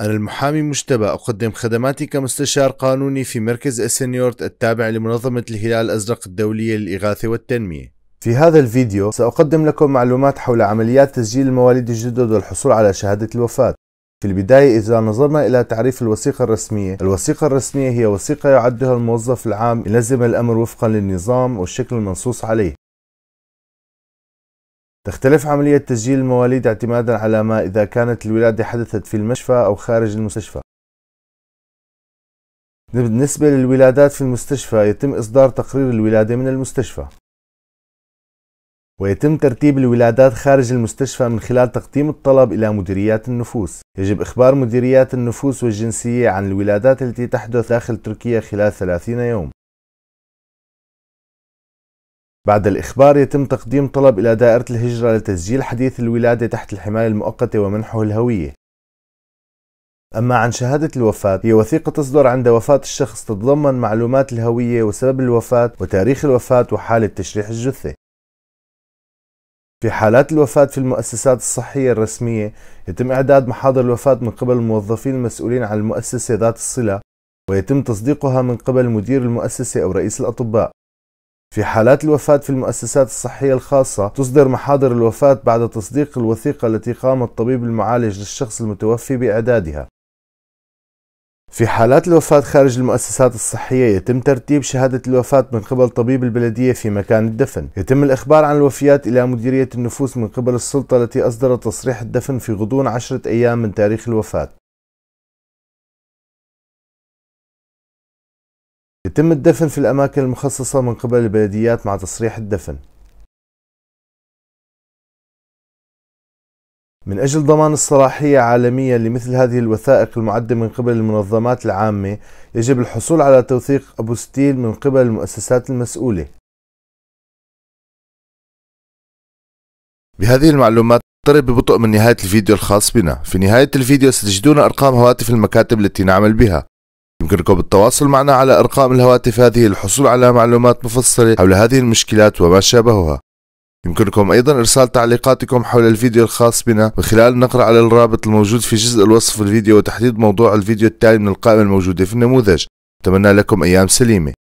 أنا المحامي مجتبى أقدم خدماتي كمستشار قانوني في مركز السنيورت التابع لمنظمة الهلال الأزرق الدولية للإغاثة والتنمية في هذا الفيديو سأقدم لكم معلومات حول عمليات تسجيل المواليد الجدد والحصول على شهادة الوفاة في البداية إذا نظرنا إلى تعريف الوثيقة الرسمية الوثيقة الرسمية هي وثيقة يعدها الموظف العام ينظم الأمر وفقا للنظام والشكل المنصوص عليه تختلف عملية تسجيل المواليد اعتمادا على ما إذا كانت الولادة حدثت في المشفى أو خارج المستشفى بالنسبة للولادات في المستشفى يتم إصدار تقرير الولادة من المستشفى ويتم ترتيب الولادات خارج المستشفى من خلال تقديم الطلب إلى مديريات النفوس يجب إخبار مديريات النفوس والجنسية عن الولادات التي تحدث داخل تركيا خلال 30 يوم بعد الإخبار يتم تقديم طلب إلى دائرة الهجرة لتسجيل حديث الولادة تحت الحماية المؤقتة ومنحه الهوية أما عن شهادة الوفاة هي وثيقة تصدر عند وفاة الشخص تتضمن معلومات الهوية وسبب الوفاة وتاريخ الوفاة وحالة تشريح الجثة في حالات الوفاة في المؤسسات الصحية الرسمية يتم إعداد محاضر الوفاة من قبل الموظفين المسؤولين عن المؤسسة ذات الصلة ويتم تصديقها من قبل مدير المؤسسة أو رئيس الأطباء في حالات الوفاة في المؤسسات الصحية الخاصة تصدر محاضر الوفاة بعد تصديق الوثيقة التي قام الطبيب المعالج للشخص المتوفي بإعدادها في حالات الوفاة خارج المؤسسات الصحية يتم ترتيب شهادة الوفاة من قبل طبيب البلدية في مكان الدفن يتم الإخبار عن الوفيات إلى مديرية النفوس من قبل السلطة التي أصدرت تصريح الدفن في غضون عشرة أيام من تاريخ الوفاة يتم الدفن في الأماكن المخصصة من قبل البلديات مع تصريح الدفن من أجل ضمان الصلاحية عالميا لمثل هذه الوثائق المعدة من قبل المنظمات العامة يجب الحصول على توثيق أبو ستيل من قبل المؤسسات المسؤولة بهذه المعلومات نقترب ببطء من نهاية الفيديو الخاص بنا في نهاية الفيديو ستجدون أرقام هواتف المكاتب التي نعمل بها يمكنكم التواصل معنا على أرقام الهواتف هذه للحصول على معلومات مفصلة حول هذه المشكلات وما شابهها يمكنكم أيضا إرسال تعليقاتكم حول الفيديو الخاص بنا من خلال النقر على الرابط الموجود في جزء الوصف الفيديو وتحديد موضوع الفيديو التالي من القائمة الموجودة في النموذج أتمنى لكم أيام سليمة